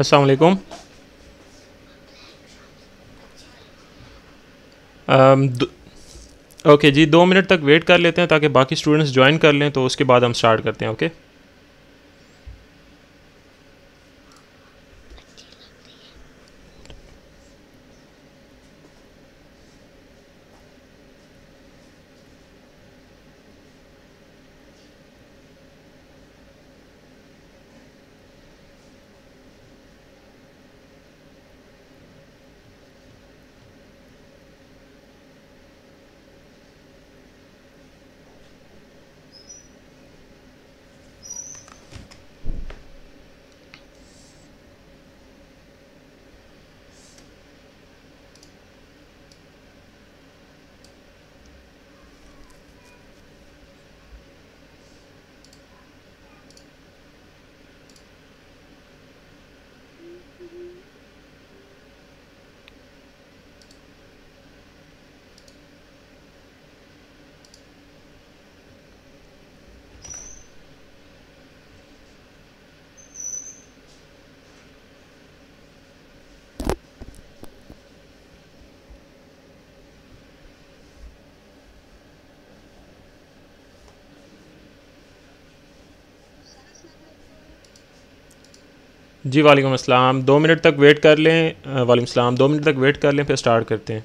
अस्सलाम वालेकुम ओके जी दो मिनट तक वेट कर लेते हैं ताकि बाकी स्टूडेंट्स ज्वाइन कर लें तो उसके बाद हम स्टार्ट करते हैं ओके okay? जी वालेकुम अस्सलाम दो मिनट तक वेट कर लें वालेकुम अस्सलाम दो मिनट तक वेट कर लें फिर स्टार्ट करते हैं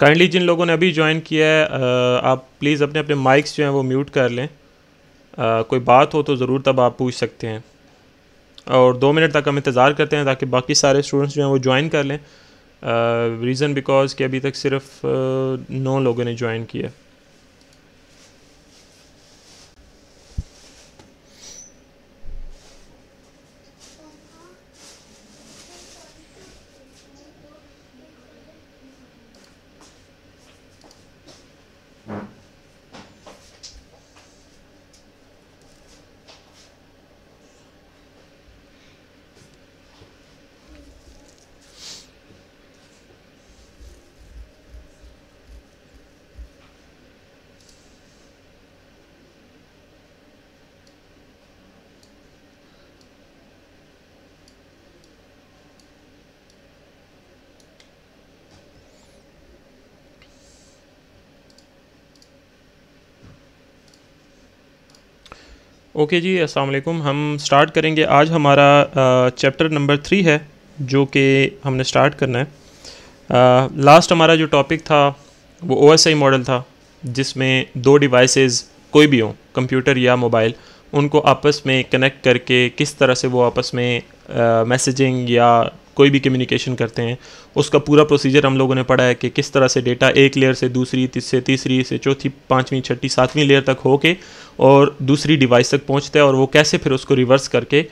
काइंडली uh, जिन लोगों ने अभी ज्वाइन किया है uh, आप प्लीज़ अपने अपने माइक्स जो हैं वो म्यूट कर लें uh, कोई बात हो तो ज़रूर तब आप पूछ सकते हैं और दो मिनट तक हम इंतज़ार करते हैं ताकि बाकी सारे स्टूडेंट्स जो हैं वो ज्वाइन कर लें रीज़न uh, बिकॉज़ कि अभी तक सिर्फ uh, नौ लोगों ने ज्वाइन किया है ओके okay जी अस्सलाम वालेकुम हम स्टार्ट करेंगे आज हमारा चैप्टर नंबर थ्री है जो कि हमने स्टार्ट करना है आ, लास्ट हमारा जो टॉपिक था वो ओएसआई मॉडल था जिसमें दो डिवाइसेस कोई भी हों कंप्यूटर या मोबाइल उनको आपस में कनेक्ट करके किस तरह से वो आपस में मैसेजिंग या कोई भी कम्युनिकेशन करते हैं उसका पूरा प्रोसीजर हम लोगों ने पढ़ा है कि किस तरह से डेटा एक लेयर से दूसरी से तीसरी से चौथी पाँचवीं छठी सातवीं लेयर तक होके और दूसरी डिवाइस तक पहुंचता है और वो कैसे फिर उसको रिवर्स करके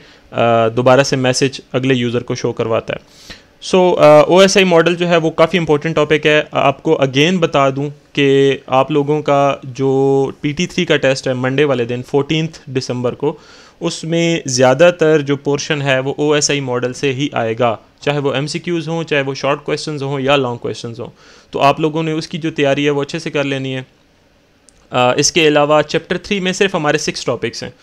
दोबारा से मैसेज अगले यूज़र को शो करवाता है सो ओ एस आई मॉडल जो है वो काफ़ी इंपॉर्टेंट टॉपिक है आपको अगेन बता दूं कि आप लोगों का जो पी टी थ्री का टेस्ट है मंडे वाले दिन फोर्टीन दिसंबर को उसमें ज़्यादातर जो पोर्शन है वो ओ एस आई मॉडल से ही आएगा चाहे वो एम हों चाहे वो शॉर्ट क्वेश्चन हों या लॉन्ग क्वेश्चन हों तो आप लोगों ने उसकी जो तैयारी है वो अच्छे से कर लेनी है आ, इसके अलावा चैप्टर थ्री में सिर्फ हमारे सिक्स टॉपिक्स हैं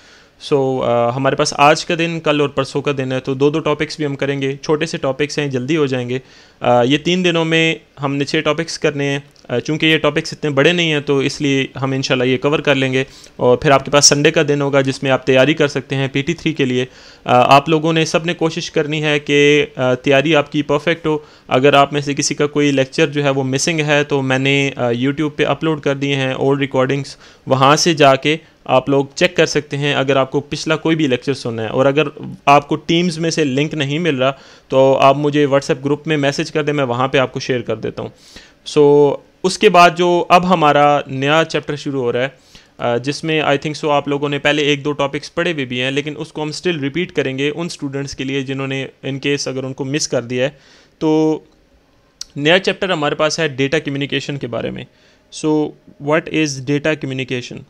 सो so, uh, हमारे पास आज का दिन कल और परसों का दिन है तो दो दो टॉपिक्स भी हम करेंगे छोटे से टॉपिक्स हैं जल्दी हो जाएंगे uh, ये तीन दिनों में हमने छः टॉपिक्स करने हैं चूँकि ये टॉपिक्स इतने बड़े नहीं हैं तो इसलिए हम इन ये कवर कर लेंगे और फिर आपके पास संडे का दिन होगा जिसमें आप तैयारी कर सकते हैं पी थ्री के लिए आप लोगों ने सब ने कोशिश करनी है कि तैयारी आपकी परफेक्ट हो अगर आप में से किसी का कोई लेक्चर जो है वो मिसिंग है तो मैंने यूट्यूब पर अपलोड कर दिए हैं ओल्ड रिकॉर्डिंग्स वहाँ से जाके आप लोग चेक कर सकते हैं अगर आपको पिछला कोई भी लेक्चर सुनना है और अगर आपको टीम्स में से लिंक नहीं मिल रहा तो आप मुझे व्हाट्सएप ग्रुप में मैसेज कर दें मैं वहाँ पे आपको शेयर कर देता हूँ सो so, उसके बाद जो अब हमारा नया चैप्टर शुरू हो रहा है जिसमें आई थिंक सो आप लोगों ने पहले एक दो टॉपिक्स पढ़े हुए भी, भी हैं लेकिन उसको हम स्टिल रिपीट करेंगे उन स्टूडेंट्स के लिए जिन्होंने इन केस अगर उनको मिस कर दिया है तो नया चैप्टर हमारे पास है डेटा कम्युनिकेशन के बारे में so what is data communication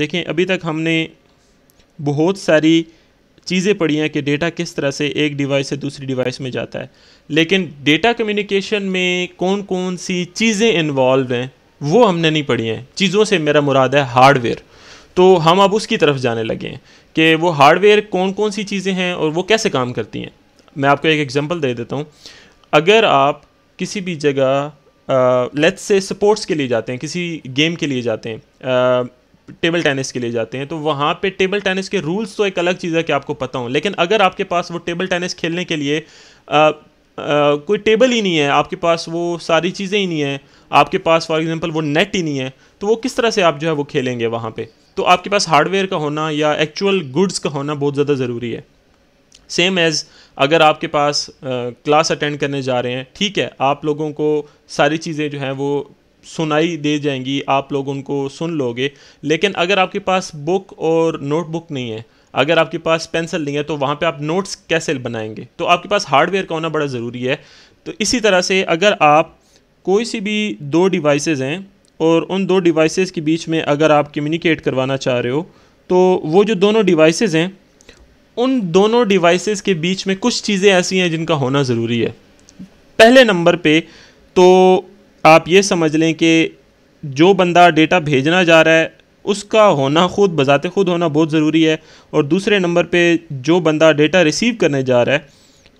देखें अभी तक हमने बहुत सारी चीज़ें पढ़ी हैं कि डेटा किस तरह से एक डिवाइस से दूसरी डिवाइस में जाता है लेकिन डेटा कम्युनिकेशन में कौन कौन सी चीज़ें इन्वॉल्व हैं वो हमने नहीं पढ़ी हैं चीज़ों से मेरा मुराद है हार्डवेयर तो हम अब उसकी तरफ जाने लगे हैं कि वो हार्डवेयर कौन कौन सी चीज़ें हैं और वो कैसे काम करती हैं मैं आपको एक एग्जांपल दे देता हूँ अगर आप किसी भी जगह लेट्स से स्पोर्ट्स के लिए जाते हैं किसी गेम के लिए जाते हैं टेबल टेनिस के लिए जाते हैं तो वहाँ पे टेबल टेनिस के रूल्स तो एक अलग चीज़ है कि आपको पता हो लेकिन अगर आपके पास वो टेबल टेनिस खेलने के लिए आ, आ, कोई टेबल ही नहीं है आपके पास वो सारी चीज़ें ही नहीं है आपके पास फॉर एग्जांपल वो नेट ही नहीं है तो वो किस तरह से आप जो है वो खेलेंगे वहाँ पर तो आपके पास हार्डवेयर का होना या एक्चुअल गुड्स का होना बहुत ज़्यादा ज़रूरी है सेम एज़ अगर आपके पास क्लास अटेंड करने जा रहे हैं ठीक है आप लोगों को सारी चीज़ें जो हैं वो सुनाई दे जाएंगी आप लोग उनको सुन लोगे लेकिन अगर आपके पास बुक और नोटबुक नहीं है अगर आपके पास पेंसिल नहीं है तो वहाँ पे आप नोट्स कैसे बनाएंगे तो आपके पास हार्डवेयर का होना बड़ा ज़रूरी है तो इसी तरह से अगर आप कोई सी भी दो डिवाइसेस हैं और उन दो डिवाइसेस के बीच में अगर आप कम्युनिकेट करवाना चाह रहे हो तो वो जो दोनों डिवाइसेस हैं उन दोनों डिवाइसेस के बीच में कुछ चीज़ें ऐसी हैं जिनका होना ज़रूरी है पहले नंबर पे तो आप ये समझ लें कि जो बंदा डेटा भेजना जा रहा है उसका होना खुद बजाते खुद होना बहुत ज़रूरी है और दूसरे नंबर पे जो बंदा डेटा रिसीव करने जा रहा है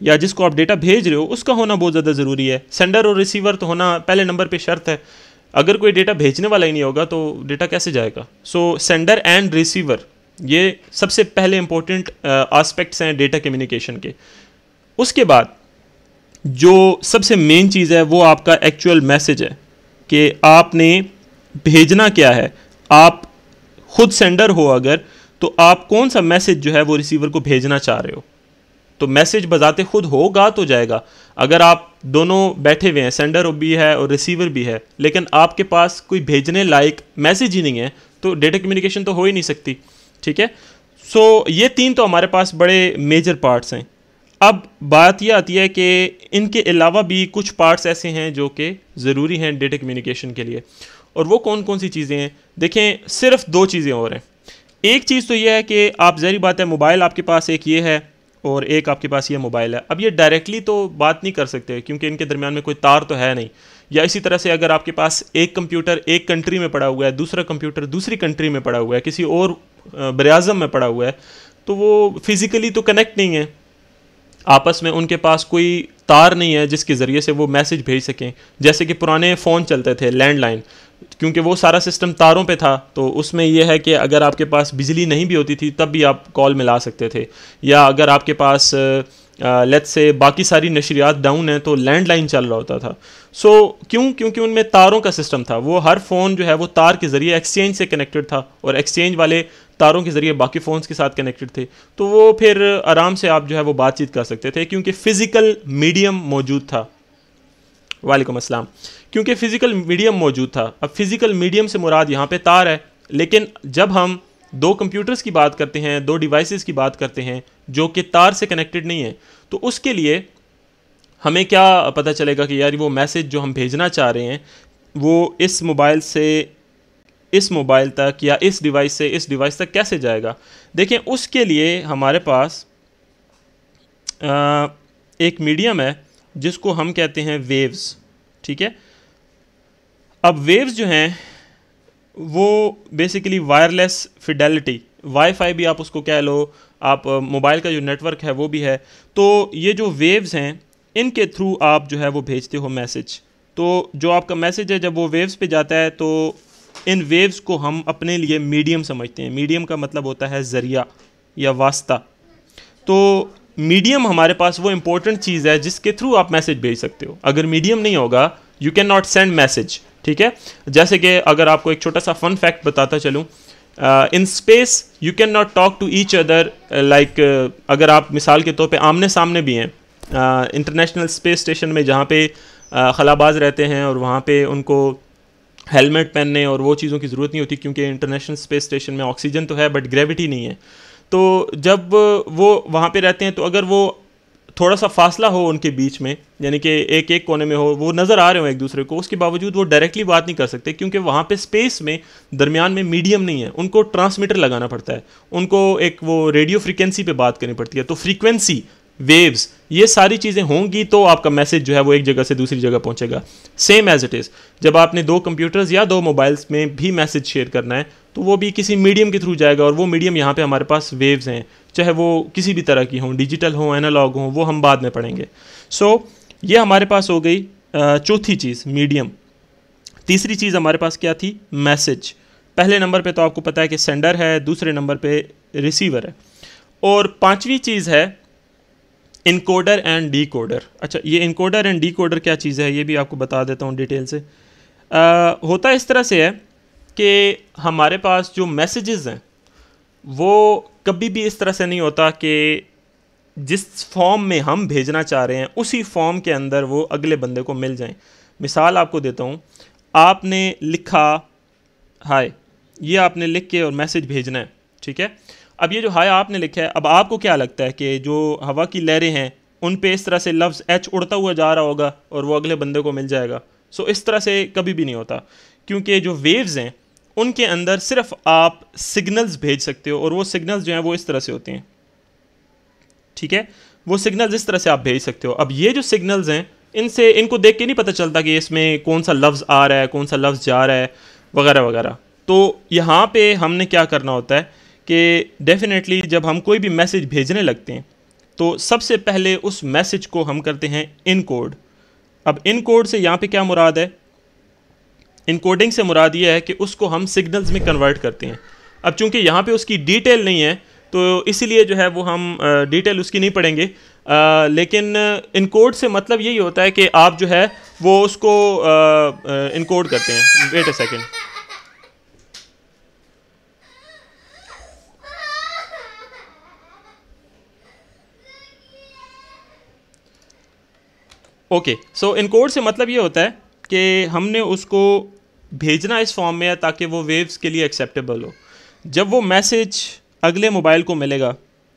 या जिसको आप डेटा भेज रहे हो उसका होना बहुत ज़्यादा ज़रूरी है सेंडर और रिसीवर तो होना पहले नंबर पे शर्त है अगर कोई डेटा भेजने वाला ही नहीं होगा तो डेटा कैसे जाएगा सो सेंडर एंड रिसीवर ये सबसे पहले इंपॉर्टेंट आस्पेक्ट्स हैं डेटा कम्युनिकेशन के उसके बाद जो सबसे मेन चीज़ है वो आपका एक्चुअल मैसेज है कि आपने भेजना क्या है आप खुद सेंडर हो अगर तो आप कौन सा मैसेज जो है वो रिसीवर को भेजना चाह रहे हो तो मैसेज बजाते खुद होगा तो जाएगा अगर आप दोनों बैठे हुए हैं सेंडर भी है और रिसीवर भी है लेकिन आपके पास कोई भेजने लायक मैसेज ही नहीं है तो डेटा कम्युनिकेशन तो हो ही नहीं सकती ठीक है सो so, ये तीन तो हमारे पास बड़े मेजर पार्ट्स हैं अब बात यह आती है कि इनके अलावा भी कुछ पार्ट्स ऐसे हैं जो कि ज़रूरी हैं डेटा कम्युनिकेशन के लिए और वो कौन कौन सी चीज़ें हैं देखें सिर्फ दो चीज़ें और हैं एक चीज़ तो यह है कि आप जहरी बात है मोबाइल आपके पास एक ये है और एक आपके पास ये मोबाइल है अब ये डायरेक्टली तो बात नहीं कर सकते क्योंकि इनके दरमियान में कोई तार तो है नहीं या इसी तरह से अगर आपके पास एक कंप्यूटर एक कंट्री में पड़ा हुआ है दूसरा कंप्यूटर दूसरी कंट्री में पड़ा हुआ है किसी और बरअज़म में पड़ा हुआ है तो वो फिज़िकली तो कनेक्ट नहीं है आपस में उनके पास कोई तार नहीं है जिसके ज़रिए से वो मैसेज भेज सकें जैसे कि पुराने फ़ोन चलते थे लैंडलाइन क्योंकि वो सारा सिस्टम तारों पे था तो उसमें यह है कि अगर आपके पास बिजली नहीं भी होती थी तब भी आप कॉल मिला सकते थे या अगर आपके पास लेट से बाकी सारी नशरियात डाउन है तो लैंडलाइन चल रहा होता था सो so, क्यों क्योंकि उनमें तारों का सिस्टम था वो हर फ़ोन जो है वो तार के ज़रिए एक्सचेंज से कनेक्टेड था और एक्सचेंज वाले तारों के ज़रिए बाकी फ़ोन्स के साथ कनेक्टेड थे तो वो फिर आराम से आप जो है वो बातचीत कर सकते थे क्योंकि फ़िज़िकल मीडियम मौजूद था वालेकुम अस्सलाम क्योंकि फ़िज़िकल मीडियम मौजूद था अब फ़िज़िकल मीडियम से मुराद यहाँ पे तार है लेकिन जब हम दो कंप्यूटर्स की बात करते हैं दो डिवाइसेस की बात करते हैं जो कि तार से कनेक्टेड नहीं है तो उसके लिए हमें क्या पता चलेगा कि यार वो मैसेज जो हम भेजना चाह रहे हैं वो इस मोबाइल से इस मोबाइल तक या इस डिवाइस से इस डिवाइस तक कैसे जाएगा देखें उसके लिए हमारे पास आ, एक मीडियम है जिसको हम कहते हैं वेव्स ठीक है अब वेव्स जो हैं वो बेसिकली वायरलेस फिडेलिटी वाईफाई भी आप उसको कह लो आप मोबाइल का जो नेटवर्क है वो भी है तो ये जो वेव्स हैं इनके थ्रू आप जो है वो भेजते हो मैसेज तो जो आपका मैसेज है जब वो वेव्स पे जाता है तो इन वेव्स को हम अपने लिए मीडियम समझते हैं मीडियम का मतलब होता है ज़रिया या वास्ता तो मीडियम हमारे पास वो इम्पोर्टेंट चीज़ है जिसके थ्रू आप मैसेज भेज सकते हो अगर मीडियम नहीं होगा you can not send message ठीक है जैसे कि अगर आपको एक छोटा सा फन फैक्ट बताता चलूँ in space you can not talk to each other like अगर आप मिसाल के तौर पे आमने सामने भी हैं इंटरनेशनल स्पेस स्टेशन में जहाँ पे uh, खलाबाज रहते हैं और वहाँ पे उनको हेलमेट पहनने और वो चीज़ों की ज़रूरत नहीं होती क्योंकि इंटरनेशनल स्पेस स्टेशन में ऑक्सीजन तो है बट ग्रेविटी नहीं है तो जब वो वहाँ पे रहते हैं तो अगर वो थोड़ा सा फासला हो उनके बीच में यानी कि एक एक कोने में हो वो नज़र आ रहे हो एक दूसरे को उसके बावजूद वो डायरेक्टली बात नहीं कर सकते क्योंकि वहाँ पे स्पेस में दरमियान में मीडियम नहीं है उनको ट्रांसमीटर लगाना पड़ता है उनको एक वो रेडियो फ्रिक्वेंसी पे बात करनी पड़ती है तो फ्रीक्वेंसी वेव्स ये सारी चीज़ें होंगी तो आपका मैसेज जो है वो एक जगह से दूसरी जगह पहुंचेगा सेम एज इट इज़ जब आपने दो कंप्यूटर्स या दो मोबाइल्स में भी मैसेज शेयर करना है तो वो भी किसी मीडियम के थ्रू जाएगा और वो मीडियम यहाँ पे हमारे पास वेव्स हैं चाहे वो किसी भी तरह की हों डिजिटल हों एनालॉग हों वो हम बाद में पढ़ेंगे सो so, ये हमारे पास हो गई चौथी चीज़ मीडियम तीसरी चीज़ हमारे पास क्या थी मैसेज पहले नंबर पे तो आपको पता है कि सेंडर है दूसरे नंबर पे रिसीवर है और पांचवी चीज़ है इनकोडर एंड कोडर अच्छा ये इनकोडर एंड कोडर क्या चीज़ है ये भी आपको बता देता हूँ डिटेल से आ, होता इस तरह से है कि हमारे पास जो मैसेजेस हैं वो कभी भी इस तरह से नहीं होता कि जिस फॉर्म में हम भेजना चाह रहे हैं उसी फॉर्म के अंदर वो अगले बंदे को मिल जाएं मिसाल आपको देता हूँ आपने लिखा हाय ये आपने लिख के और मैसेज भेजना है ठीक है अब ये जो हाया आपने लिखा है अब आपको क्या लगता है कि जो हवा की लहरें हैं उन पे इस तरह से लफ्ज़ एच उड़ता हुआ जा रहा होगा और वो अगले बंदे को मिल जाएगा सो इस तरह से कभी भी नहीं होता क्योंकि जो वेव्स हैं उनके अंदर सिर्फ आप सिग्नल्स भेज सकते हो और वो सिग्नल्स जो हैं वो इस तरह से होते हैं ठीक है वो सिग्नल्स इस तरह से आप भेज सकते हो अब ये जो सिग्नल्स हैं इनसे इनको देख के नहीं पता चलता कि इसमें कौन सा लफ्ज़ आ रहा है कौन सा लफ्ज़ जा रहा है वगैरह वगैरह तो यहाँ पे हमने क्या करना होता है कि डेफ़िनेटली जब हम कोई भी मैसेज भेजने लगते हैं तो सबसे पहले उस मैसेज को हम करते हैं इनकोड अब इनकोड से यहाँ पे क्या मुराद है इनकोडिंग से मुराद ये है कि उसको हम सिग्नल्स में कन्वर्ट करते हैं अब चूंकि यहाँ पे उसकी डिटेल नहीं है तो इसीलिए जो है वो हम डिटेल उसकी नहीं पढ़ेंगे आ, लेकिन इनकोड से मतलब यही होता है कि आप जो है वो उसको इनकोड करते हैं wait a second okay so encode से मतलब ये होता है कि हमने उसको भेजना इस फॉर्म में है ताकि वो वेव्स के लिए एक्सेप्टेबल हो जब वो मैसेज अगले मोबाइल को मिलेगा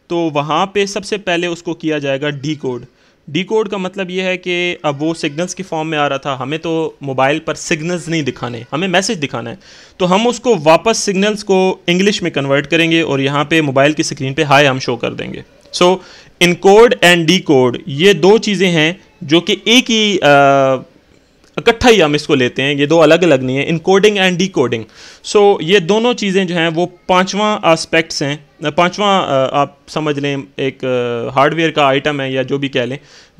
तो वहाँ पे सबसे पहले उसको किया जाएगा डी कोड डी कोड का मतलब ये है कि अब वो सिग्नल्स की फॉर्म में आ रहा था हमें तो मोबाइल पर सिग्नल्स नहीं दिखाने हमें मैसेज दिखाना है तो हम उसको वापस सिग्नल्स को इंग्लिश में कन्वर्ट करेंगे और यहाँ पे मोबाइल की स्क्रीन पे हाई हम शो कर देंगे so encode and decode ये दो चीज़ें हैं जो कि एक ही इकट्ठा ही हम इसको लेते हैं ये दो अलग अलग नहीं है इनकोडिंग एंड डिकोडिंग सो ये दोनों चीज़ें जो हैं वो पांचवा आस्पेक्ट्स हैं पांचवा आप समझ लें एक हार्डवेयर का आइटम है या जो भी कह लें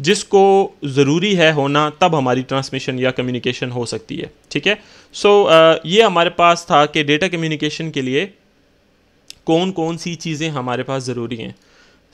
जिसको ज़रूरी है होना तब हमारी ट्रांसमिशन या कम्युनिकेशन हो सकती है ठीक है सो ये हमारे पास था कि डेटा कम्युनिकेशन के लिए कौन कौन सी चीज़ें हमारे पास ज़रूरी हैं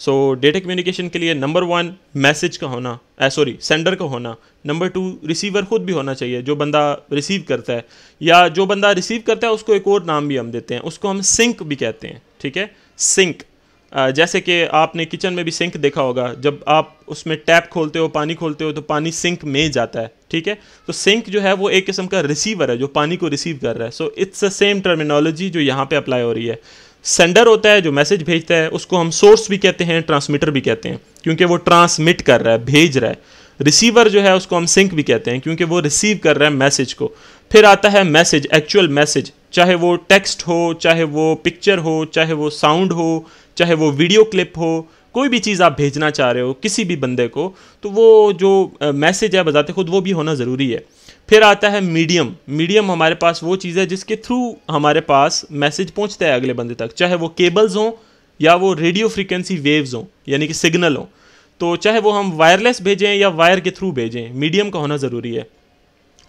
सो डेटा कम्युनिकेशन के लिए नंबर वन मैसेज का होना सॉरी eh, सेंडर का होना नंबर टू रिसीवर ख़ुद भी होना चाहिए जो बंदा रिसीव करता है या जो बंदा रिसीव करता है उसको एक और नाम भी हम देते हैं उसको हम सिंक भी कहते हैं ठीक है सिंक eh, जैसे कि आपने किचन में भी सिंक देखा होगा जब आप उसमें टैप खोलते हो पानी खोलते हो तो पानी सिंक में जाता है ठीक है तो सिंक जो है वो एक किस्म का रिसीवर है जो पानी को रिसीव कर रहा है so it's the same terminology जो यहाँ पे अप्लाई हो रही है सेंडर होता है जो मैसेज भेजता है उसको हम सोर्स भी कहते हैं ट्रांसमीटर भी कहते हैं क्योंकि वो ट्रांसमिट कर रहा है भेज रहा है रिसीवर जो है उसको हम सिंक भी कहते हैं क्योंकि वो रिसीव कर रहा है मैसेज को फिर आता है मैसेज एक्चुअल मैसेज चाहे वो टेक्स्ट हो चाहे वो पिक्चर हो चाहे वो साउंड हो चाहे वो वीडियो क्लिप हो कोई भी चीज़ आप भेजना चाह रहे हो किसी भी बंदे को तो वो जो मैसेज है बजाते खुद वो भी होना ज़रूरी है फिर आता है मीडियम मीडियम हमारे पास वो चीज़ है जिसके थ्रू हमारे पास मैसेज पहुंचता है अगले बंदे तक चाहे वो केबल्स हों या वो रेडियो फ्रिक्वेंसी वेव्स हों यानी कि सिग्नल हों तो चाहे वो हम वायरलेस भेजें या वायर के थ्रू भेजें मीडियम का होना ज़रूरी है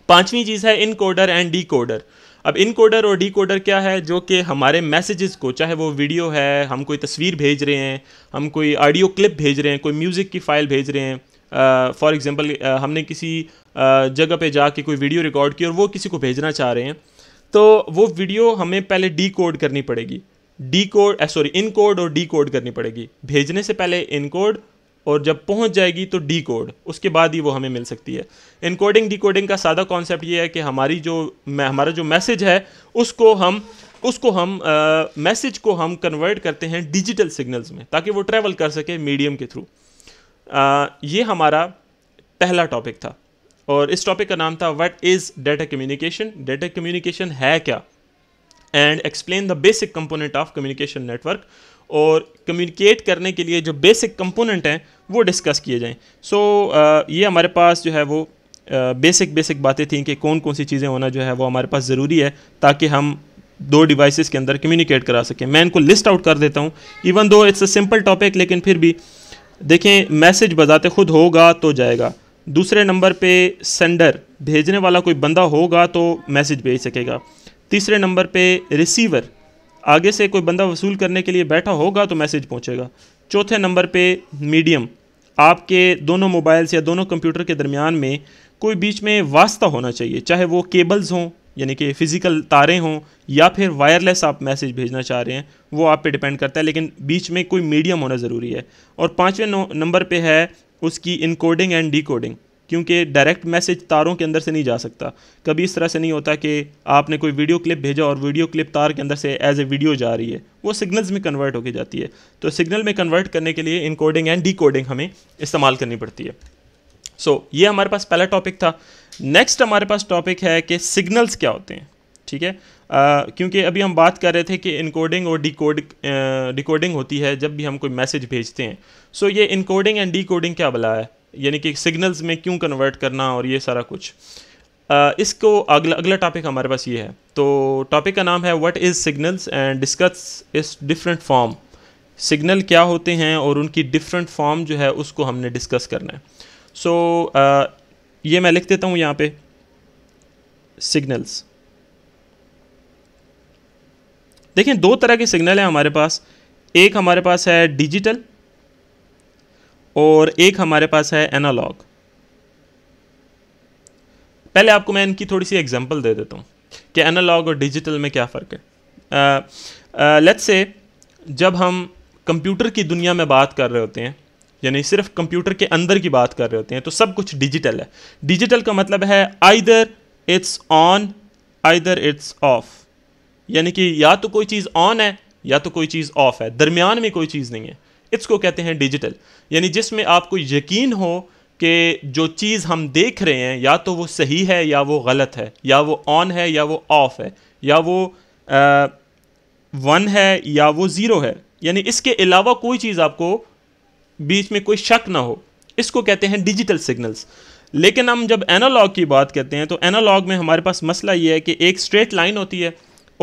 पांचवी चीज़ है इनकोडर एंड डीकोडर अब इनकोडर और डीकोडर क्या है जो कि हमारे मैसेजेस को चाहे वो वीडियो है हम कोई तस्वीर भेज रहे हैं हम कोई ऑडियो क्लिप भेज रहे हैं कोई म्यूज़िक की फ़ाइल भेज रहे हैं फॉर एग्ज़ाम्पल हमने किसी जगह पे जाके कोई वीडियो रिकॉर्ड की और वो किसी को भेजना चाह रहे हैं तो वो वीडियो हमें पहले डी कोड करनी पड़ेगी decode sorry encode और डी कोड करनी पड़ेगी भेजने से पहले इन कोड और जब पहुंच जाएगी तो डी कोड उसके बाद ही वो हमें मिल सकती है इनकोडिंग कोडिंग का सादा कॉन्सेप्ट ये है कि हमारी जो हमारा जो मैसेज है उसको हम उसको हम मैसेज को हम कन्वर्ट करते हैं डिजिटल सिग्नल्स में ताकि वो ट्रैवल कर सके मीडियम के थ्रू आ, ये हमारा पहला टॉपिक था और इस टॉपिक का नाम था what is data communication data communication है क्या and explain the basic component of communication network और कम्युनिकेट करने के लिए जो बेसिक कंपोनेंट हैं वो डिस्कस किए जाएँ सो so, ये हमारे पास जो है वो बेसिक बेसिक बातें थी कि कौन कौन सी चीज़ें होना जो है वो हमारे पास ज़रूरी है ताकि हम दो डिवाइसेस के अंदर कम्युनिकेट करा सकें मैं इनको लिस्ट आउट कर देता हूँ even though it's a simple topic लेकिन फिर भी देखें मैसेज बजाते खुद होगा तो जाएगा दूसरे नंबर पे सेंडर भेजने वाला कोई बंदा होगा तो मैसेज भेज सकेगा तीसरे नंबर पे रिसीवर आगे से कोई बंदा वसूल करने के लिए बैठा होगा तो मैसेज पहुंचेगा चौथे नंबर पे मीडियम आपके दोनों मोबाइल्स या दोनों कंप्यूटर के दरमियान में कोई बीच में वास्ता होना चाहिए चाहे वो केबल्स हों यानी कि फ़िज़िकल तारें हों या फिर वायरलेस आप मैसेज भेजना चाह रहे हैं वो आप पे डिपेंड करता है लेकिन बीच में कोई मीडियम होना ज़रूरी है और पाँचवें नंबर पे है उसकी इनकोडिंग एंड डिकोडिंग क्योंकि डायरेक्ट मैसेज तारों के अंदर से नहीं जा सकता कभी इस तरह से नहीं होता कि आपने कोई वीडियो क्लिप भेजा और वीडियो क्लिप तार के अंदर से एज ए वीडियो जा रही है वो सिग्नल्स में कन्वर्ट होकर जाती है तो सिग्नल में कन्वर्ट करने के लिए इनकोडिंग एंड डिकोडिंग हमें इस्तेमाल करनी पड़ती है सो so, ये हमारे पास पहला टॉपिक था नेक्स्ट हमारे पास टॉपिक है कि सिग्नल्स क्या होते हैं ठीक है uh, क्योंकि अभी हम बात कर रहे थे कि इनकोडिंग और डिकोड डिकोडिंग होती है जब भी हम कोई मैसेज भेजते हैं सो so, ये इनकोडिंग एंड डिकोडिंग क्या बला है यानी कि सिग्नल्स में क्यों कन्वर्ट करना और ये सारा कुछ uh, इसको अगला अगला टॉपिक हमारे पास ये है तो टॉपिक का नाम है what is signals and discuss इस डिफरेंट फॉर्म सिग्नल क्या होते हैं और उनकी डिफरेंट फॉर्म जो है उसको हमने डिस्कस करना है सो so, uh, ये मैं लिख देता हूँ यहाँ पे सिग्नल्स देखें दो तरह के सिग्नल हैं हमारे पास एक हमारे पास है डिजिटल और एक हमारे पास है एनालॉग पहले आपको मैं इनकी थोड़ी सी एग्जांपल दे देता हूँ कि एनालॉग और डिजिटल में क्या फ़र्क है लेट्स uh, से uh, जब हम कंप्यूटर की दुनिया में बात कर रहे होते हैं यानी सिर्फ कंप्यूटर के अंदर की बात कर रहे होते हैं तो सब कुछ डिजिटल है डिजिटल का मतलब है either it's on either it's off यानी कि या तो कोई चीज़ ऑन है या तो कोई चीज़ ऑफ है दरमियान में कोई चीज़ नहीं है इसको कहते हैं डिजिटल यानी जिसमें आपको यकीन हो कि जो चीज़ हम देख रहे हैं या तो वो सही है या वो गलत है या वो ऑन है या वो ऑफ है या वो वन है या वो ज़ीरो है यानी इसके अलावा कोई चीज़ आपको बीच में कोई शक ना हो इसको कहते हैं डिजिटल सिग्नल्स लेकिन हम जब एनालॉग की बात करते हैं तो एनालॉग में हमारे पास मसला ये है कि एक स्ट्रेट लाइन होती है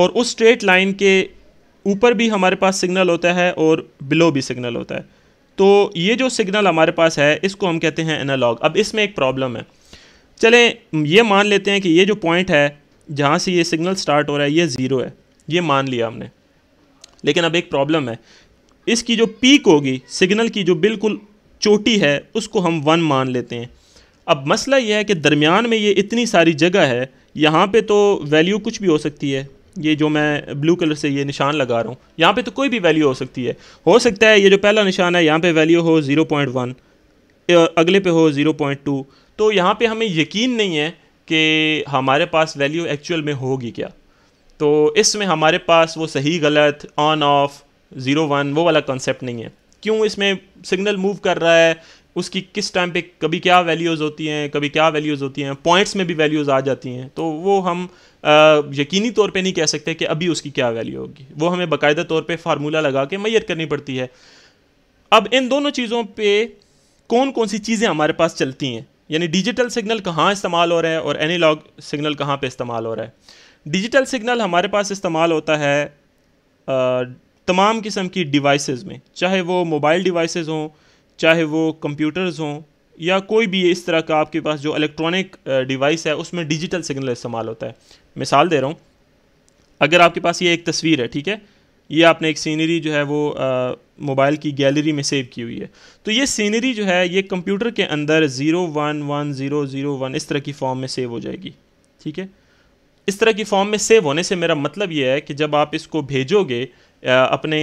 और उस स्ट्रेट लाइन के ऊपर भी हमारे पास सिग्नल होता है और बिलो भी सिग्नल होता है तो ये जो सिग्नल हमारे पास है इसको हम कहते हैं एनालॉग अब इसमें एक प्रॉब्लम है चलें ये मान लेते हैं कि ये जो पॉइंट है जहाँ से ये सिग्नल स्टार्ट हो रहा है ये ज़ीरो है ये मान लिया हमने लेकिन अब एक प्रॉब्लम है इसकी जो पीक होगी सिग्नल की जो बिल्कुल चोटी है उसको हम वन मान लेते हैं अब मसला यह है कि दरमियान में ये इतनी सारी जगह है यहाँ पे तो वैल्यू कुछ भी हो सकती है ये जो मैं ब्लू कलर से ये निशान लगा रहा हूँ यहाँ पे तो कोई भी वैल्यू हो सकती है हो सकता है ये जो पहला निशान है यहाँ पे वैल्यू हो 0.1 अगले पे हो 0.2 तो यहाँ पे हमें यकीन नहीं है कि हमारे पास वैल्यू एक्चुअल में होगी क्या तो इसमें हमारे पास वो सही गलत ऑन ऑफ ज़ीरो वन वो वाला कॉन्सेप्ट नहीं है क्यों इसमें सिग्नल मूव कर रहा है उसकी किस टाइम पे कभी क्या वैल्यूज़ होती हैं कभी क्या वैल्यूज़ होती हैं पॉइंट्स में भी वैल्यूज़ आ जाती हैं तो वो हम आ, यकीनी तौर पे नहीं कह सकते कि अभी उसकी क्या वैल्यू होगी वो हमें बाकायदा तौर पे फार्मूला लगा के मैयर करनी पड़ती है अब इन दोनों चीज़ों पे कौन कौन सी चीज़ें हमारे पास चलती हैं यानी डिजिटल सिग्नल कहाँ इस्तेमाल हो रहा है और एनीलॉग सिग्नल कहाँ पर इस्तेमाल हो रहा है डिजिटल सिग्नल हमारे पास इस्तेमाल होता है तमाम किस्म की डिवाइसेस में चाहे वो मोबाइल डिवाइसेस हों चाहे वो कंप्यूटर्स हों या कोई भी इस तरह का आपके पास जो इलेक्ट्रॉनिक डिवाइस है उसमें डिजिटल सिग्नल इस्तेमाल होता है मिसाल दे रहा हूँ अगर आपके पास ये एक तस्वीर है ठीक है ये आपने एक सीनरी जो है वो मोबाइल की गैलरी में सेव की हुई है तो ये सीनरी जो है ये कंप्यूटर के अंदर zero one one zero zero one इस तरह की फॉर्म में सेव हो जाएगी ठीक है इस तरह की फॉर्म में सेव होने से मेरा मतलब ये है कि जब आप इसको भेजोगे अपने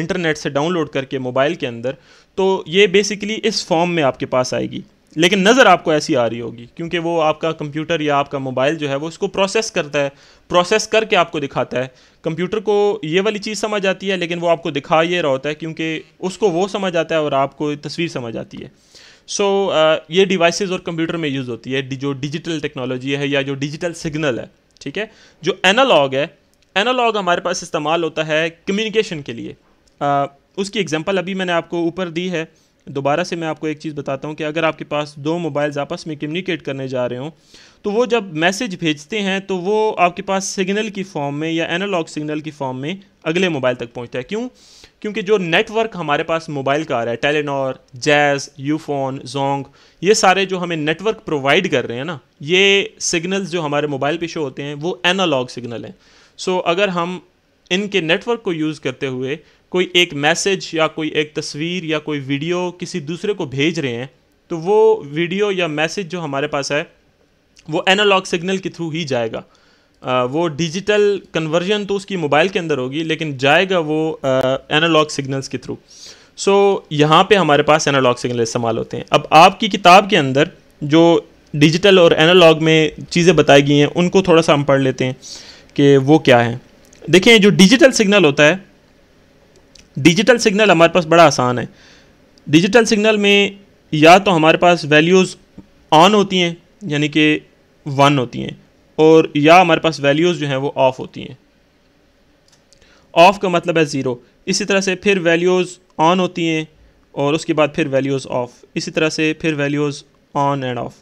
इंटरनेट से डाउनलोड करके मोबाइल के अंदर तो ये बेसिकली इस फॉर्म में आपके पास आएगी लेकिन नज़र आपको ऐसी आ रही होगी क्योंकि वो आपका कंप्यूटर या आपका मोबाइल जो है वो इसको प्रोसेस करता है प्रोसेस करके आपको दिखाता है कंप्यूटर को ये वाली चीज़ समझ आती है लेकिन वो आपको दिखा ये रहा होता है क्योंकि उसको वो समझ आता है और आपको तस्वीर समझ आती है सो so, ये डिवाइसेस और कंप्यूटर में यूज़ होती है जो डिजिटल टेक्नोलॉजी है या जो डिजिटल सिग्नल है ठीक है जो एनालॉग है एनालॉग हमारे पास इस्तेमाल होता है कम्युनिकेशन के लिए आ, उसकी एग्जांपल अभी मैंने आपको ऊपर दी है दोबारा से मैं आपको एक चीज़ बताता हूँ कि अगर आपके पास दो मोबाइल्स आपस में कम्युनिकेट करने जा रहे हों तो वो जब मैसेज भेजते हैं तो वो आपके पास सिग्नल की फॉर्म में या एनालॉग सिग्नल की फॉर्म में अगले मोबाइल तक पहुँचता है क्यों क्योंकि जो नेटवर्क हमारे पास मोबाइल का आ रहा है टेलीनॉर जैज़ यूफोन जोंग ये सारे जो हमें नेटवर्क प्रोवाइड कर रहे हैं ना ये सिग्नल्स जो हमारे मोबाइल पे शो होते हैं वो एनालॉग सिग्नल हैं सो so, अगर हम इनके नेटवर्क को यूज़ करते हुए कोई एक मैसेज या कोई एक तस्वीर या कोई वीडियो किसी दूसरे को भेज रहे हैं तो वो वीडियो या मैसेज जो हमारे पास है वो एनालॉग सिग्नल के थ्रू ही जाएगा आ, वो डिजिटल कन्वर्जन तो उसकी मोबाइल के अंदर होगी लेकिन जाएगा वो एनालॉग सिग्नल्स के थ्रू सो so, यहाँ पे हमारे पास एनालॉग सिग्नल इस्तेमाल होते हैं अब आपकी किताब के अंदर जो डिजिटल और एनालॉग में चीज़ें बताई गई हैं उनको थोड़ा सा हम पढ़ लेते हैं कि वो क्या है देखें जो डिजिटल सिग्नल होता है डिजिटल सिग्नल हमारे पास बड़ा आसान है डिजिटल सिग्नल में या तो हमारे पास वैल्यूज़ ऑन होती हैं यानी कि वन होती हैं और या हमारे पास वैल्यूज़ जो हैं वो ऑफ़ होती हैं ऑफ़ का मतलब है ज़ीरो इसी तरह से फिर वैल्यूज़ ऑन होती हैं और उसके बाद फिर वैल्यूज़ ऑफ़ इसी तरह से फिर वैल्यूज़ ऑन एंड ऑफ़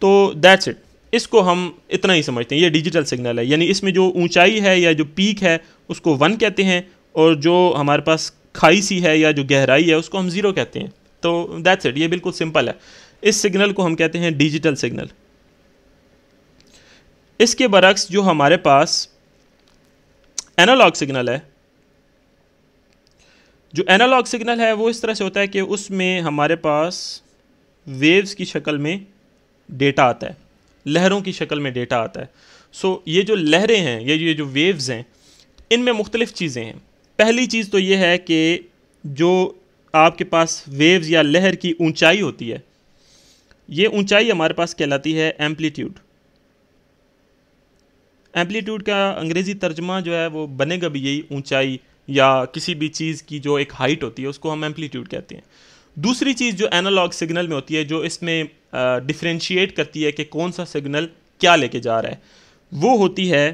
तो दैट्स इट इसको हम इतना ही समझते हैं ये डिजिटल सिग्नल है यानी इसमें जो ऊंचाई है या जो पीक है उसको वन कहते हैं और जो हमारे पास खाई सी है या जो गहराई है उसको हम ज़ीरो कहते हैं तो दैट्स इट ये बिल्कुल सिंपल है इस सिग्नल को हम कहते हैं डिजिटल सिग्नल इसके बरक्स जो हमारे पास एनालॉग सिग्नल है जो एनालॉग सिग्नल है वो इस तरह से होता है कि उसमें हमारे पास वेव्स की शक्ल में डेटा आता है लहरों की शक्ल में डेटा आता है सो so, ये जो लहरें हैं या ये जो वेव्स हैं इनमें मुख्तलिफ़ चीज़ें हैं पहली चीज़ तो ये है कि जो आपके पास वेव्स या लहर की ऊंचाई होती है ये ऊंचाई हमारे पास कहलाती है एम्पलीट्यूड एम्पलीट्यूड का अंग्रेज़ी तर्जमा जो है वो बनेगा भी यही ऊंचाई या किसी भी चीज़ की जो एक हाइट होती है उसको हम एम्पलीट्यूड कहते हैं दूसरी चीज़ जो एनालॉग सिग्नल में होती है जो इसमें डिफ्रेंशिएट करती है कि कौन सा सिग्नल क्या लेके जा रहा है वो होती है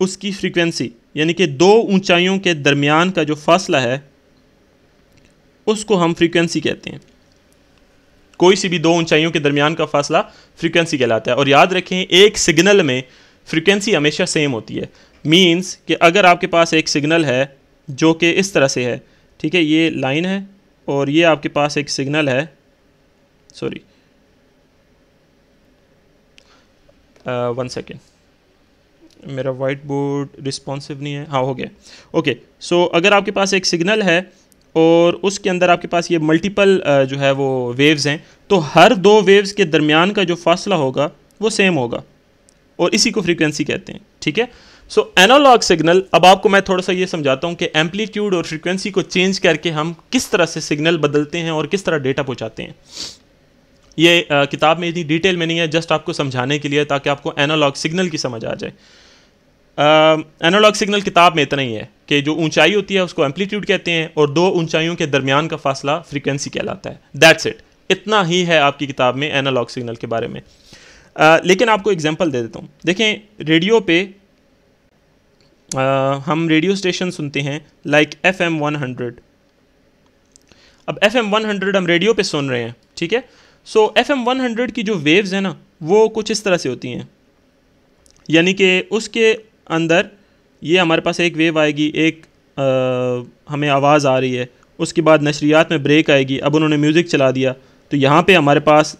उसकी फ्रीक्वेंसी यानी कि दो ऊंचाइयों के दरमियान का जो फासला है उसको हम फ्रीक्वेंसी कहते हैं कोई सी भी दो ऊंचाइयों के दरमियान का फासला फ्रीक्वेंसी कहलाता है और याद रखें एक सिग्नल में फ्रीक्वेंसी हमेशा सेम होती है मींस कि अगर आपके पास एक सिग्नल है जो कि इस तरह से है ठीक है ये लाइन है और ये आपके पास एक सिग्नल है सॉरी वन सेकेंड मेरा वाइट बोर्ड रिस्पॉन्सिव नहीं है हाँ हो गया ओके okay, सो so, अगर आपके पास एक सिग्नल है और उसके अंदर आपके पास ये मल्टीपल uh, जो है वो वेव्स हैं तो हर दो वेव्स के दरमियान का जो फासला होगा वो सेम होगा और इसी को फ्रीक्वेंसी कहते हैं ठीक है सो एनालॉग सिग्नल अब आपको मैं थोड़ा सा ये समझाता हूँ कि एम्पलीट्यूड और फ्रीक्वेंसी को चेंज करके हम किस तरह से सिग्नल बदलते हैं और किस तरह डेटा पहुँचाते हैं ये आ, किताब में इतनी डिटेल में नहीं है जस्ट आपको समझाने के लिए ताकि आपको एनालॉग सिग्नल की समझ आ जाए एनालॉग सिग्नल किताब में इतना ही है कि जो ऊंचाई होती है उसको एम्पलीट्यूड कहते हैं और दो ऊंचाइयों के दरमियान का फासला फ्रीक्वेंसी कहलाता है दैट्स इट इतना ही है आपकी किताब में एनालॉग सिग्नल के बारे में आ, लेकिन आपको एग्जांपल दे देता हूँ देखें रेडियो पे हम रेडियो स्टेशन सुनते हैं like F M one hundred अब एफ एम वन हंड्रेड हम रेडियो पे सुन रहे हैं ठीक है so F M one hundred की जो वेव्स हैं ना वो कुछ इस तरह से होती हैं यानी कि उसके अंदर ये हमारे पास एक वेव आएगी एक आ, हमें आवाज़ आ रही है उसके बाद नशरियात में ब्रेक आएगी अब उन्होंने म्यूज़िक चला दिया तो यहाँ पे हमारे पास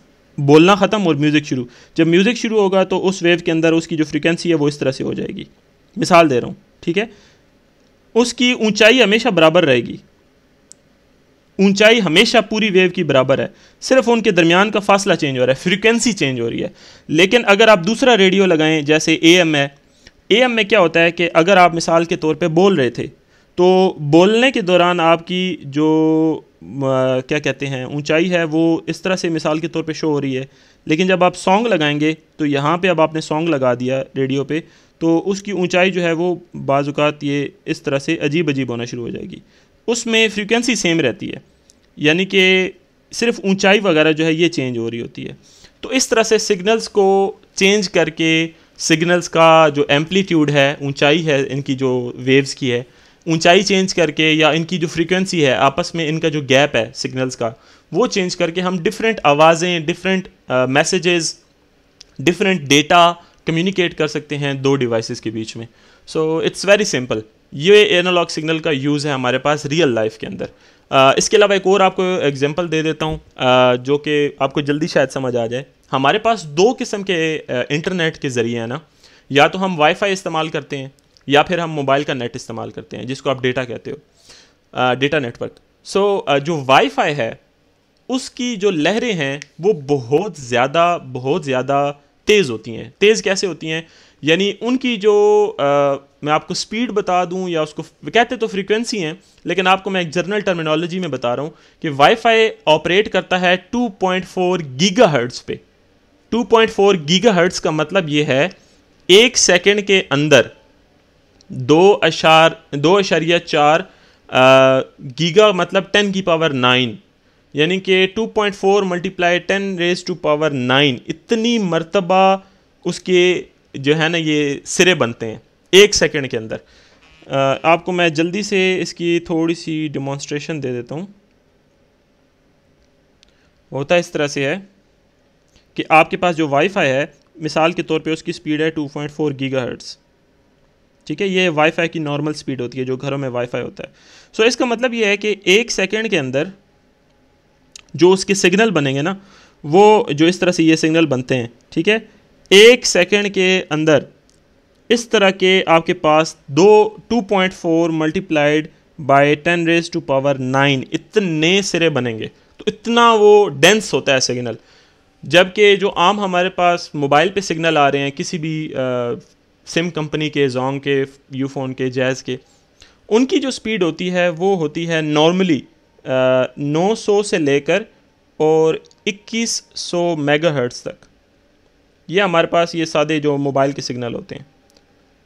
बोलना ख़त्म और म्यूज़िक शुरू जब म्यूज़िक शुरू होगा तो उस वेव के अंदर उसकी जो फ्रिक्वेंसी है वो इस तरह से हो जाएगी मिसाल दे रहा हूँ ठीक है उसकी ऊंचाई हमेशा बराबर रहेगी ऊंचाई हमेशा पूरी वेव की बराबर है सिर्फ उनके दरमियान का फासला चेंज हो रहा है फ्रिक्वेंसी चेंज हो रही है लेकिन अगर आप दूसरा रेडियो लगाएं जैसे ए एम है ए एम में क्या होता है कि अगर आप मिसाल के तौर पे बोल रहे थे तो बोलने के दौरान आपकी जो आ, क्या कहते हैं ऊंचाई है वो इस तरह से मिसाल के तौर पे शो हो रही है लेकिन जब आप सॉन्ग लगाएंगे तो यहाँ पे अब आपने सॉन्ग लगा दिया रेडियो पे तो उसकी ऊंचाई जो है वो बाज़ात ये इस तरह से अजीब अजीब होना शुरू हो जाएगी उसमें फ्रीक्वेंसी सेम रहती है यानी कि सिर्फ ऊंचाई वगैरह जो है ये चेंज हो रही होती है तो इस तरह से सिग्नल्स को चेंज करके सिग्नल्स का जो एम्पलीट्यूड है ऊंचाई है इनकी जो वेव्स की है ऊंचाई चेंज करके या इनकी जो फ्रीक्वेंसी है आपस में इनका जो गैप है सिग्नल्स का वो चेंज करके हम डिफरेंट आवाज़ें different messages different data communicate कर सकते हैं दो डिवाइसेस के बीच में सो इट्स वेरी सिंपल ये एनालॉग सिग्नल का यूज़ है हमारे पास रियल लाइफ के अंदर uh, इसके अलावा एक और आपको एग्जांपल दे देता हूँ जो कि आपको जल्दी शायद समझ आ जाए हमारे पास दो किस्म के इंटरनेट के ज़रिए है ना या तो हम वाईफाई इस्तेमाल करते हैं या फिर हम मोबाइल का नेट इस्तेमाल करते हैं जिसको आप डेटा कहते हो डेटा नेटवर्क सो जो वाईफाई है उसकी जो लहरें हैं वो बहुत ज़्यादा बहुत ज़्यादा तेज़ होती हैं तेज़ कैसे होती हैं यानी उनकी जो आ, मैं आपको स्पीड बता दूं या उसको कहते तो फ्रीक्वेंसी हैं लेकिन आपको मैं एक जर्नल टर्मिनोलॉजी में बता रहा हूं कि वाईफाई ऑपरेट करता है 2.4 गीगाहर्ट्ज़ पे 2.4 गीगाहर्ट्ज़ का मतलब ये है एक सेकंड के अंदर दो अशार दो अशारिया चार गीगा मतलब टेन की पावर नाइन यानी कि 2.4 point four multiply ten raise to power nine इतनी मरतबा उसके जो है ना ये सिरे बनते हैं एक सेकेंड के अंदर आपको मैं जल्दी से इसकी थोड़ी सी डिमॉन्स्ट्रेशन दे देता हूँ होता इस तरह से है कि आपके पास जो वाईफाई है मिसाल के तौर पे उसकी स्पीड है 2.4 पॉइंट फोर ठीक है ये वाईफाई की नॉर्मल स्पीड होती है जो घरों में वाईफाई होता है सो so, इसका मतलब ये है कि एक सेकेंड के अंदर जो उसके सिग्नल बनेंगे ना वो जो इस तरह से ये सिग्नल बनते हैं ठीक है एक सेकंड के अंदर इस तरह के आपके पास दो 2.4 point four multiplied by ten raise to power nine इतने सिरे बनेंगे तो इतना वो डेंस होता है सिग्नल जबकि जो आम हमारे पास मोबाइल पे सिग्नल आ रहे हैं किसी भी आ, सिम कंपनी के जोंग के यूफोन के जैज़ के उनकी जो स्पीड होती है वो होती है नॉर्मली 900 से लेकर और 2100 मेगाहर्ट्ज़ तक ये हमारे पास ये सादे जो मोबाइल के सिग्नल होते हैं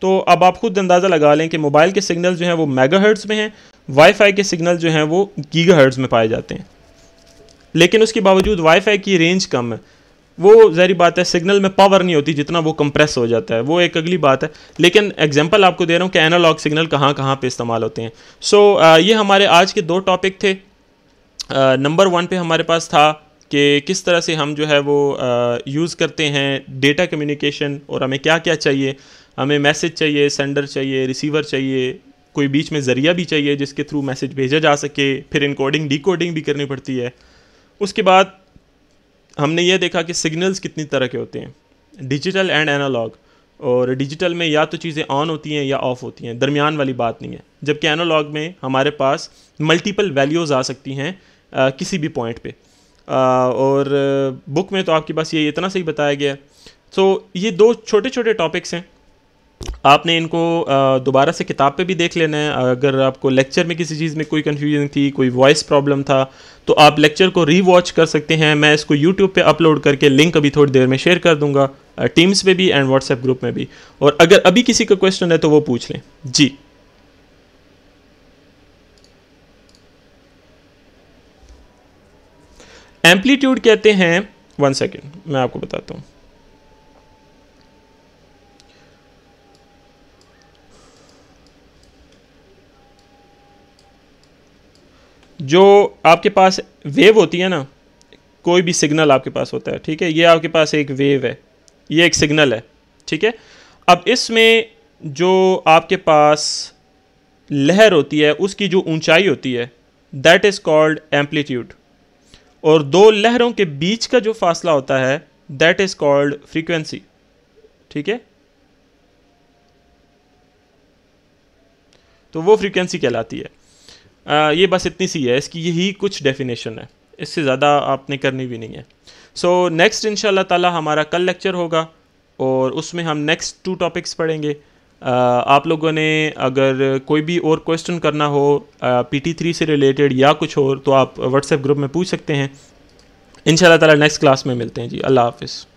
तो अब आप खुद अंदाज़ा लगा लें कि मोबाइल के सिग्नल जो हैं वो मेगाहर्ट्ज़ में हैं वाईफाई के सिग्नल जो हैं वो गीगाहर्ट्ज़ में पाए जाते हैं लेकिन उसके बावजूद वाईफाई की रेंज कम है वो जहरी बात है सिग्नल में पावर नहीं होती जितना वो कंप्रेस हो जाता है वो एक अगली बात है लेकिन एग्जांपल आपको दे रहा हूँ कि एनालॉग सिग्नल कहाँ कहाँ पे इस्तेमाल होते हैं सो so, ये हमारे आज के दो टॉपिक थे नंबर वन पे हमारे पास था कि किस तरह से हम जो है वो यूज़ करते हैं डेटा कम्युनिकेशन और हमें क्या क्या चाहिए हमें मैसेज चाहिए सेंडर चाहिए रिसीवर चाहिए कोई बीच में ज़रिया भी चाहिए जिसके थ्रू मैसेज भेजा जा सके फिर इनकोडिंग डिकोडिंग भी करनी पड़ती है उसके बाद हमने ये देखा कि सिग्नल्स कितनी तरह के होते हैं डिजिटल एंड एनालॉग और डिजिटल में या तो चीज़ें ऑन होती हैं या ऑफ होती हैं दरमियान वाली बात नहीं है जबकि एनालॉग में हमारे पास मल्टीपल वैल्यूज़ आ सकती हैं आ, किसी भी पॉइंट पे आ, और बुक में तो आपके पास ये इतना सही बताया गया है तो ये दो छोटे छोटे टॉपिक्स हैं आपने इनको दोबारा से किताब पे भी देख लेना है अगर आपको लेक्चर में किसी चीज़ में कोई कन्फ्यूजन थी कोई वॉइस प्रॉब्लम था तो आप लेक्चर को री वॉच कर सकते हैं मैं इसको यूट्यूब पे अपलोड करके लिंक अभी थोड़ी देर में शेयर कर दूंगा टीम्स पर भी एंड व्हाट्सएप ग्रुप में भी और अगर अभी किसी का क्वेश्चन है तो वो पूछ लें जी एम्पलीट्यूड कहते हैं वन सेकेंड मैं आपको बताता हूँ जो आपके पास वेव होती है ना कोई भी सिग्नल आपके पास होता है ठीक है ये आपके पास एक वेव है ये एक सिग्नल है ठीक है अब इसमें जो आपके पास लहर होती है उसकी जो ऊंचाई होती है दैट इज़ कॉल्ड एम्पलीट्यूड और दो लहरों के बीच का जो फासला होता है दैट इज़ कॉल्ड फ्रीक्वेंसी ठीक है तो वो फ्रीक्वेंसी कहलाती है ये बस इतनी सी है इसकी यही कुछ डेफिनेशन है इससे ज़्यादा आपने करनी भी नहीं है सो नेक्स्ट इन ताला हमारा कल लेक्चर होगा और उसमें हम नेक्स्ट टू टॉपिक्स पढ़ेंगे आप लोगों ने अगर कोई भी और क्वेश्चन करना हो पी टी थ्री से रिलेटेड या कुछ और तो आप व्हाट्सएप ग्रुप में पूछ सकते हैं इन ताला नेक्स्ट क्लास में मिलते हैं जी अल्लाह हाफिज़